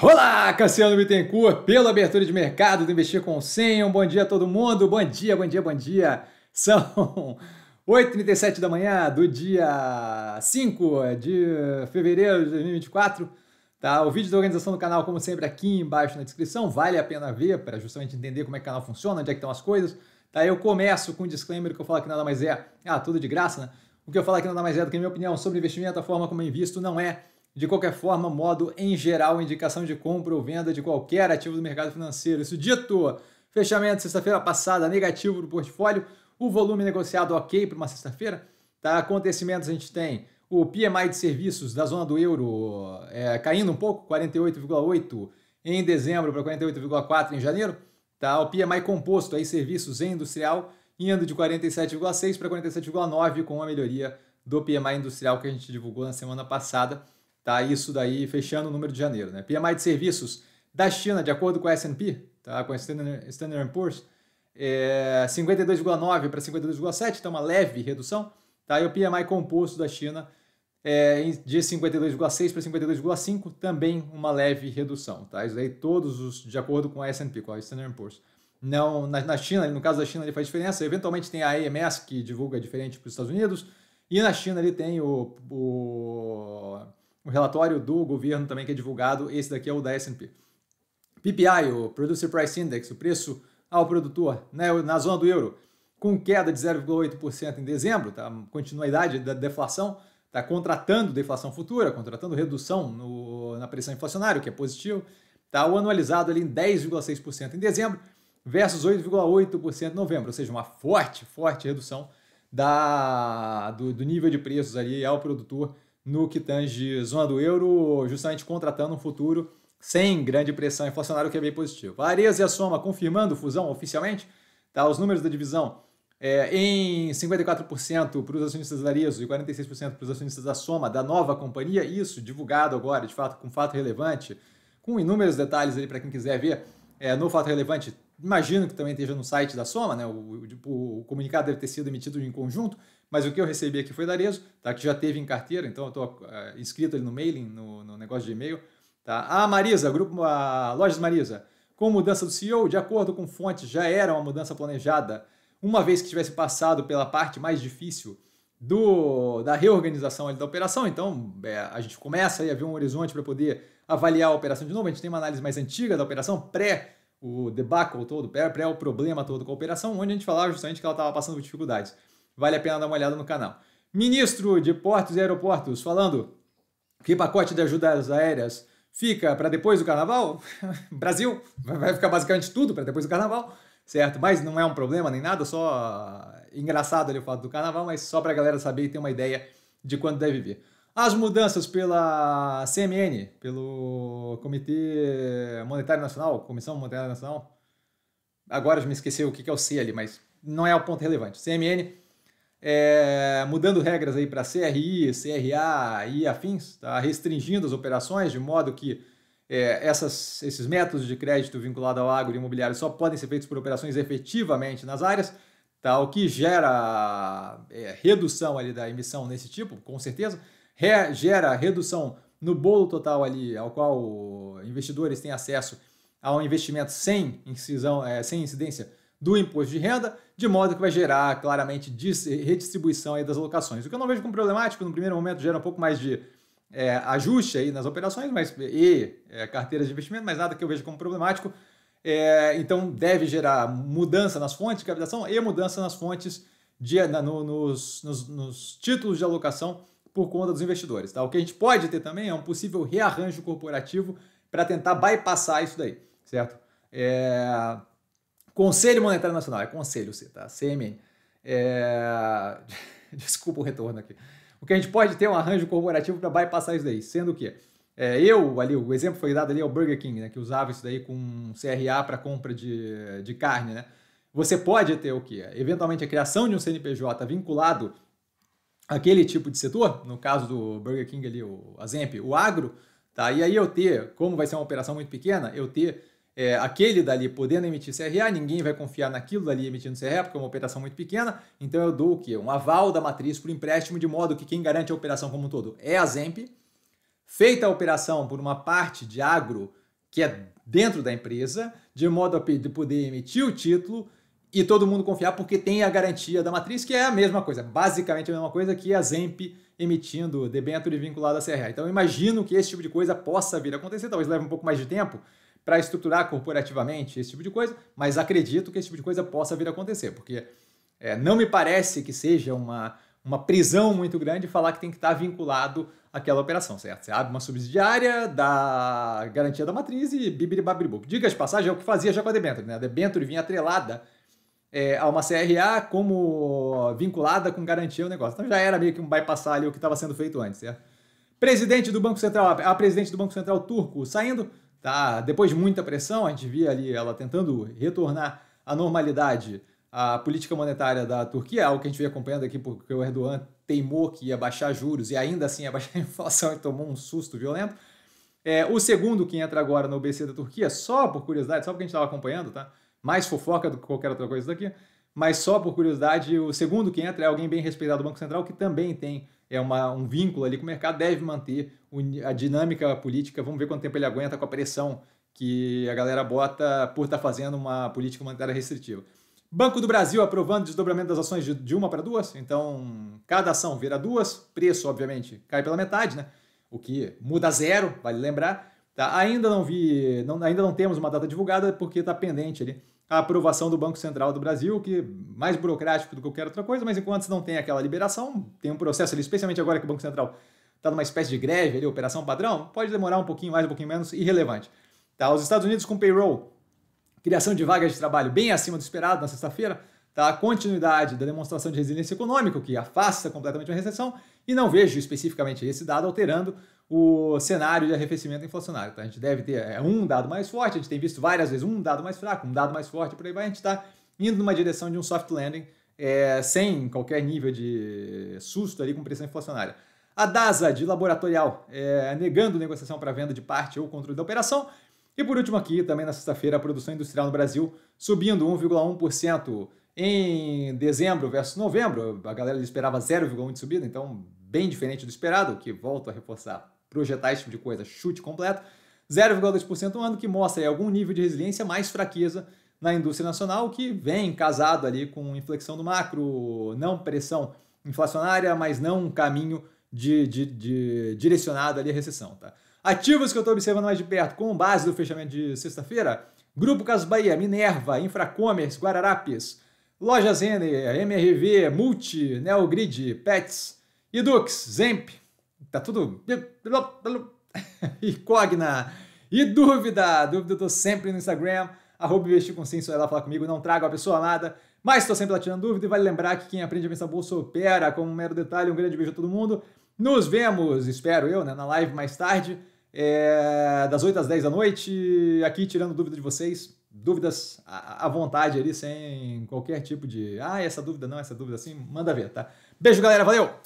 Olá, Cassiano Bittencourt, pela abertura de mercado do Investir com 100. bom dia a todo mundo. Bom dia, bom dia, bom dia. São 8h37 da manhã do dia 5 de fevereiro de 2024. Tá? O vídeo da organização do canal, como sempre, aqui embaixo na descrição. Vale a pena ver para justamente entender como é que o canal funciona, onde é que estão as coisas. Tá? Eu começo com um disclaimer que eu falo que nada mais é. Ah, tudo de graça, né? O que eu falo aqui é nada mais é do que minha opinião sobre investimento, a forma como eu invisto não é de qualquer forma, modo em geral, indicação de compra ou venda de qualquer ativo do mercado financeiro. Isso dito, fechamento sexta-feira passada negativo do portfólio, o volume negociado ok para uma sexta-feira. Tá? Acontecimentos a gente tem o PMI de serviços da zona do euro é, caindo um pouco, 48,8 em dezembro para 48,4 em janeiro. Tá? O PMI composto aí serviços e industrial indo de 47,6 para 47,9 com a melhoria do PMI industrial que a gente divulgou na semana passada. Tá? Isso daí fechando o número de janeiro. Né? PMI de serviços da China, de acordo com a S&P, tá? com a Standard Poor's, é 52,9 para 52,7, então tá uma leve redução. Tá? E o PMI composto da China é, de 52,6 para 52,5, também uma leve redução. Tá? Isso daí todos os, de acordo com a S&P, com a Standard Poor's. Não, na, na, China, no caso da China, ele faz diferença. Eventualmente tem a AMS, que divulga diferente para os Estados Unidos. E na China ele tem o, o o relatório do governo também que é divulgado, esse daqui é o da S&P. PPI, o Producer Price Index, o preço ao produtor né, na zona do euro, com queda de 0,8% em dezembro, tá? continuidade da deflação, está contratando deflação futura, contratando redução no, na pressão inflacionária, o que é positivo, está o anualizado ali em 10,6% em dezembro versus 8,8% em novembro, ou seja, uma forte, forte redução da, do, do nível de preços ali ao produtor no que tange zona do euro, justamente contratando um futuro sem grande pressão inflacionária, o que é bem positivo. Ares e a Soma confirmando fusão oficialmente, tá? Os números da divisão é, em 54% para os acionistas da Ares e 46% para os acionistas da Soma, da nova companhia, isso divulgado agora, de fato, com fato relevante, com inúmeros detalhes ali para quem quiser ver, é, no fato relevante imagino que também esteja no site da Soma, né? O, o, o, comunicado deve ter sido emitido em conjunto, mas o que eu recebi aqui foi da Arezzo, tá? que já teve em carteira, então eu estou uh, inscrito ali no mailing, no, no negócio de e-mail. Tá? A ah, Marisa, grupo a ah, Lojas Marisa, com mudança do CEO, de acordo com fonte, já era uma mudança planejada, uma vez que tivesse passado pela parte mais difícil do, da reorganização da operação, então é, a gente começa a ver um horizonte para poder avaliar a operação de novo, a gente tem uma análise mais antiga da operação, pré- o debacle todo, pré-o problema todo com a operação, onde a gente falava justamente que ela estava passando por dificuldades. Vale a pena dar uma olhada no canal. Ministro de Portos e Aeroportos falando que pacote de ajudas aéreas fica para depois do carnaval. Brasil vai ficar basicamente tudo para depois do carnaval, certo? Mas não é um problema nem nada, só engraçado ali o fato do carnaval, mas só para a galera saber e ter uma ideia de quando deve vir. As mudanças pela CMN, pelo Comitê Monetário Nacional, Comissão Monetária Nacional. Agora já me esqueci o que é o C ali, mas não é o ponto relevante. CMN é, mudando regras aí para CRI, CRA e afins, tá? restringindo as operações de modo que é, essas, esses métodos de crédito vinculado ao agro e imobiliário só podem ser feitos por operações efetivamente nas áreas, tá? o que gera é, redução ali da emissão nesse tipo, com certeza, re, gera redução no bolo total ali ao qual investidores têm acesso a um investimento sem incisão, é, sem incidência do imposto de renda, de modo que vai gerar claramente redistribuição aí das alocações. O que eu não vejo como problemático, no primeiro momento gera um pouco mais de é, ajuste aí nas operações mas, e é, carteiras de investimento, mas nada que eu veja como problemático. É, então deve gerar mudança nas fontes de captação e mudança nas fontes de, na, no, nos, nos, nos títulos de alocação por conta dos investidores. Tá? O que a gente pode ter também é um possível rearranjo corporativo para tentar bypassar isso daí, certo? É... Conselho Monetário Nacional, é conselho você, tá? CMN. É... Desculpa o retorno aqui. O que a gente pode ter é um arranjo corporativo para bypassar isso daí, sendo que é, eu, ali, o exemplo foi dado ali ao Burger King, né, que usava isso daí com CRA para compra de, de carne, né? Você pode ter o quê? Eventualmente a criação de um CNPJ vinculado aquele tipo de setor, no caso do Burger King ali, o Azemp, o agro, tá? E aí eu ter, como vai ser uma operação muito pequena, eu ter é, aquele dali podendo emitir CRA, ninguém vai confiar naquilo dali emitindo CRA, porque é uma operação muito pequena, então eu dou o quê? Um aval da matriz para o empréstimo, de modo que quem garante a operação como um todo é a Zemp. Feita a operação por uma parte de agro que é dentro da empresa, de modo a poder emitir o título, e todo mundo confiar porque tem a garantia da matriz, que é a mesma coisa, basicamente a mesma coisa que a Zemp emitindo debênture vinculado à CRA. Então eu imagino que esse tipo de coisa possa vir a acontecer, talvez leve um pouco mais de tempo para estruturar corporativamente esse tipo de coisa, mas acredito que esse tipo de coisa possa vir a acontecer, porque é, não me parece que seja uma, uma prisão muito grande falar que tem que estar vinculado àquela operação, certo? Você abre uma subsidiária, dá garantia da matriz e bibiribabiribu. Diga de passagem, é o que fazia já com a debênture, né? A debênture vinha atrelada é, a uma CRA como vinculada com garantia ao negócio. Então já era meio que um bypassar ali o que estava sendo feito antes. Certo? Presidente do Banco Central, a presidente do Banco Central turco saindo, tá? Depois de muita pressão, a gente via ali ela tentando retornar à normalidade a política monetária da Turquia, algo que a gente vem acompanhando aqui porque o Erdogan teimou que ia baixar juros e ainda assim ia baixar a inflação e tomou um susto violento. É, o segundo que entra agora no BC da Turquia, só por curiosidade, só porque a gente estava acompanhando, tá? mais fofoca do que qualquer outra coisa daqui. Mas só por curiosidade, o segundo que entra é alguém bem respeitado do Banco Central, que também tem é uma, um vínculo ali com o mercado, deve manter a dinâmica política. Vamos ver quanto tempo ele aguenta com a pressão que a galera bota por estar tá fazendo uma política monetária restritiva. Banco do Brasil aprovando desdobramento das ações de uma para duas, então cada ação vira duas, preço, obviamente, cai pela metade, né? O que muda zero, vale lembrar. Tá? Ainda não vi, não, ainda não temos uma data divulgada porque está pendente ali a aprovação do Banco Central do Brasil, que é mais burocrático do que qualquer outra coisa, mas enquanto não tem aquela liberação, tem um processo ali, especialmente agora que o Banco Central está numa espécie de greve ali, operação padrão, pode demorar um pouquinho mais, um pouquinho menos, irrelevante. Tá? Os Estados Unidos com payroll, criação de vagas de trabalho bem acima do esperado na sexta-feira, tá? a continuidade da demonstração de resiliência econômica, que afasta completamente a recessão, e não vejo especificamente esse dado alterando o cenário de arrefecimento inflacionário. Tá? A gente deve ter é, um dado mais forte, a gente tem visto várias vezes um dado mais fraco, um dado mais forte, por aí vai. A gente está indo numa direção de um soft landing é, sem qualquer nível de susto ali com pressão inflacionária. A DASA de laboratorial é, negando negociação para venda de parte ou controle da operação. E por último aqui, também na sexta-feira, a produção industrial no Brasil subindo 1,1% em dezembro versus novembro. A galera esperava 0,1 de subida, então bem diferente do esperado, o que volto a reforçar projetar esse tipo de coisa, chute completo, 0,2% um ano, que mostra aí, algum nível de resiliência mais fraqueza na indústria nacional, que vem casado ali com inflexão do macro, não pressão inflacionária, mas não um caminho de, de, de direcionado ali à recessão. Tá? Ativos que eu estou observando mais de perto, com base do fechamento de sexta-feira, Grupo Casas Bahia, Minerva, Infracommerce, Guararapes, Lojas Zener, MRV, Multi, Neogrid, Pets, Edux, Zemp, tá tudo incógnita e dúvida. Dúvida eu tô sempre no Instagram, arroba investir com senso ela fala falar comigo, não trago a pessoa nada mas estou sempre lá tirando dúvida e vale lembrar que quem aprende a pensar bolsa opera, como um mero detalhe, um grande beijo a todo mundo. Nos vemos, espero eu, né, na live mais tarde, é, das 8 às 10 da noite, aqui tirando dúvida de vocês dúvidas à vontade ali, sem qualquer tipo de. Ah, essa dúvida não, essa dúvida sim, manda ver, tá? Beijo, galera, valeu!